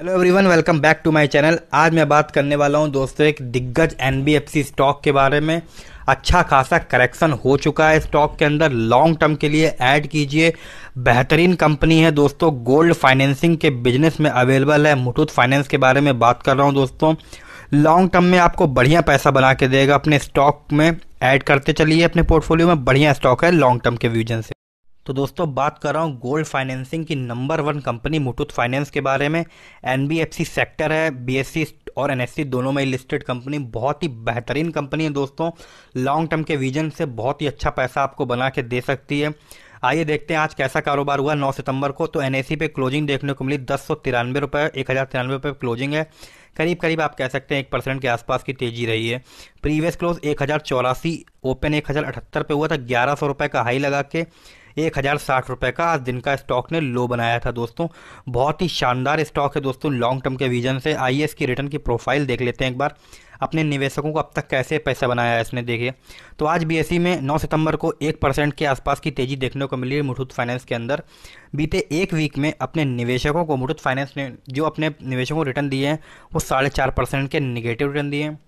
hello everyone welcome back to my channel आज मैं बात करने वाला हूं दोस्तों एक दिग्गज एनबीएफसी स्टॉक के बारे में अच्छा खासा करेक्शन हो चुका है स्टॉक के अंदर लॉन्ग टर्म के लिए ऐड कीजिए बेहतरीन कंपनी है दोस्तों गोल्ड फाइनेंसिंग के बिजनेस में अवेलेबल है मुठूत फाइनेंस के बारे में बात कर रहा हूँ दोस्तों लॉन्ग टर्म में आपको बढ़िया पैसा बना के देगा अपने स्टॉक में ऐड करते चलिए अपने पोर्टफोलियो में बढ़िया स्टॉक है लॉन्ग टर्म के विजन से तो दोस्तों बात कर रहा हूँ गोल्ड फाइनेंसिंग की number one company Muthoot Finance के बारे में एन सेक्टर है बी और एन दोनों में लिस्टेड कंपनी बहुत ही बेहतरीन कंपनी है दोस्तों लॉन्ग टर्म के विजन से बहुत ही अच्छा पैसा आपको बना के दे सकती है आइए देखते हैं आज कैसा कारोबार हुआ 9 सितंबर को तो एन पे क्लोजिंग देखने को मिली दस सौ तिरानवे रुपये एक हज़ार तिरानवे रुपये क्लोजिंग है करीब करीब आप कह सकते हैं एक परसेंट के आसपास की तेजी रही है प्रीवियस क्लोज एक हज़ार चौरासी ओपन एक हज़ार अठहत्तर पे हुआ था ग्यारह सौ रुपये का हाई लगा के एक हज़ार साठ रुपये का आज दिन का स्टॉक ने लो बनाया था दोस्तों बहुत ही शानदार स्टॉक है दोस्तों लॉन्ग टर्म के विजन से आइए इसकी रिटर्न की प्रोफाइल देख लेते हैं एक बार अपने निवेशकों को अब तक कैसे पैसा बनाया है इसने देखिए तो आज बी e में 9 सितंबर को एक परसेंट के आसपास की तेजी देखने को मिली है मुठूत फाइनेंस के अंदर बीते एक वीक में अपने निवेशकों को मुठूत फाइनेंस ने जो अपने निवेशकों को रिटर्न दिए हैं वो साढ़े चार परसेंट के निगेटिव रिटर्न दिए हैं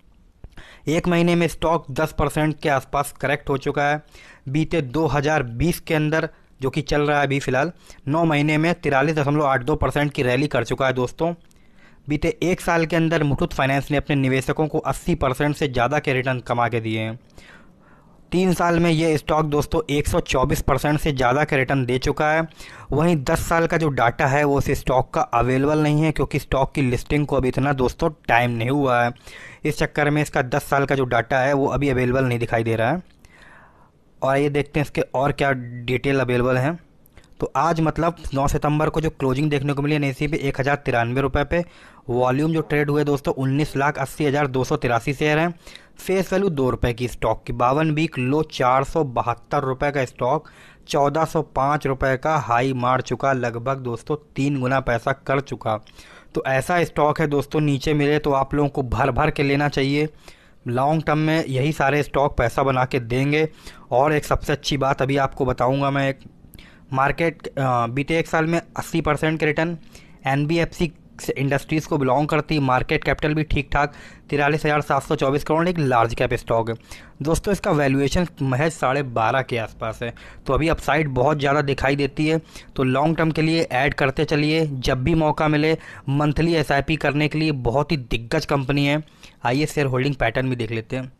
एक महीने में स्टॉक 10 परसेंट के आसपास करेक्ट हो चुका है बीते 2020 के अंदर जो कि चल रहा है अभी फ़िलहाल नौ महीने में तिरालीस दशमलव आठ दो परसेंट की रैली कर चुका है दोस्तों बीते एक साल के अंदर मुठुत फाइनेंस ने अपने निवेशकों को 80 परसेंट से ज़्यादा के रिटर्न कमा के दिए हैं तीन साल में ये स्टॉक दोस्तों 124 परसेंट से ज़्यादा का रिटर्न दे चुका है वहीं 10 साल का जो डाटा है वो इस स्टॉक का अवेलेबल नहीं है क्योंकि स्टॉक की लिस्टिंग को अभी इतना दोस्तों टाइम नहीं हुआ है इस चक्कर में इसका 10 साल का जो डाटा है वो अभी अवेलेबल नहीं दिखाई दे रहा है और ये देखते हैं इसके और क्या डिटेल अवेलेबल हैं तो आज मतलब 9 सितंबर को जो क्लोजिंग देखने को मिली एन पे एक हज़ार तिरानवे रुपये पे वॉल्यूम जो ट्रेड हुए दोस्तों उन्नीस लाख अस्सी हज़ार दो सौ तिरासी शेयर हैं फेस वैल्यू दो रुपये की स्टॉक की बावन वीक लो चार सौ बहत्तर रुपये का स्टॉक चौदह सौ पाँच रुपये का हाई मार चुका लगभग दोस्तों तीन गुना पैसा कर चुका तो ऐसा स्टॉक है दोस्तों नीचे मिले तो आप लोगों को भर भर के लेना चाहिए लॉन्ग टर्म में यही सारे स्टॉक पैसा बना के देंगे और एक सबसे अच्छी बात अभी आपको बताऊंगा मैं एक मार्केट बीते एक साल में 80 परसेंट के रिटर्न एन इंडस्ट्रीज़ को बिलोंग करती मार्केट कैपिटल भी ठीक ठाक तिरालीस हज़ार सात सौ चौबीस करोड़ एक लार्ज कैप स्टॉक है दोस्तों इसका वैल्यूएशन महज साढ़े बारह के आसपास है तो अभी अपसाइड बहुत ज़्यादा दिखाई देती है तो लॉन्ग टर्म के लिए ऐड करते चलिए जब भी मौका मिले मंथली एस करने के लिए बहुत ही दिग्गज कंपनी है आइए शेयर होल्डिंग पैटर्न भी देख लेते हैं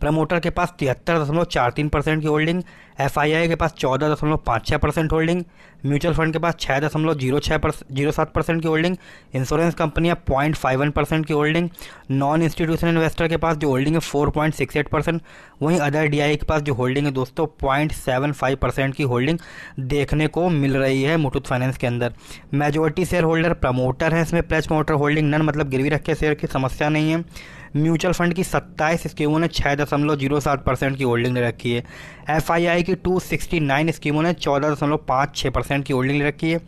प्रमोटर के पास तिहत्तर दशमलव चार तीन परसेंट की होल्डिंग एफ के पास चौदह दशमलव पाँच छः परसेंट होल्डिंग म्यूचुअल फंड के पास छः दशमलव जीरो छः जीरो सात परसेंट की होल्डिंग इंश्योरेंस कंपनियाँ पॉइंट फाइव वन परसेंट की होल्डिंग नॉन इंस्टीट्यूशनल इन्वेस्टर के पास जो होल्डिंग है four point six eight percent वहीं अदर डी के पास जो होल्डिंग है दोस्तों पॉइंट सेवन फाइव परसेंट की होल्डिंग देखने को मिल रही है मुटुत फाइनेंस के अंदर मेजोरिटी शेयर होल्डर प्रमोटर है इसमें प्रेस प्रमोटर होल्डिंग नन मतलब गिरवी रखे शेयर की समस्या नहीं है म्यूचुअल फंड की सत्ताईस स्कीमों ने छः दशमलव जीरो सात परसेंट की होल्डिंग रखी है एफ कि 269 स्कीमों ने चौदह दशमलव पाँच छः परसेंट की होल्डिंग ले रखी है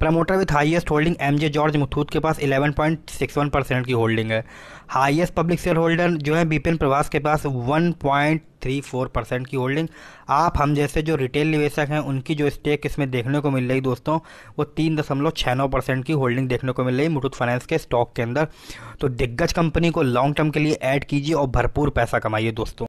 promoter with highest holding M J George Muthoot के पास 11.61 परसेंट की होल्डिंग है हाईएस्ट पब्लिक शेयर होल्डर जो है बीपीएन प्रवास के पास 1.34 परसेंट की होल्डिंग आप हम जैसे जो रिटेल निवेशक हैं उनकी जो स्टेक इसमें देखने को मिल रही दोस्तों वो तीन दशमलव छः नौ परसेंट की होल्डिंग देखने को मिल रही मुथूत फाइनेंस के स्टॉक के अंदर तो दिग्गज कंपनी को लॉन्ग टर्म के लिए ऐड कीजिए और भरपूर पैसा कमाइए दोस्तों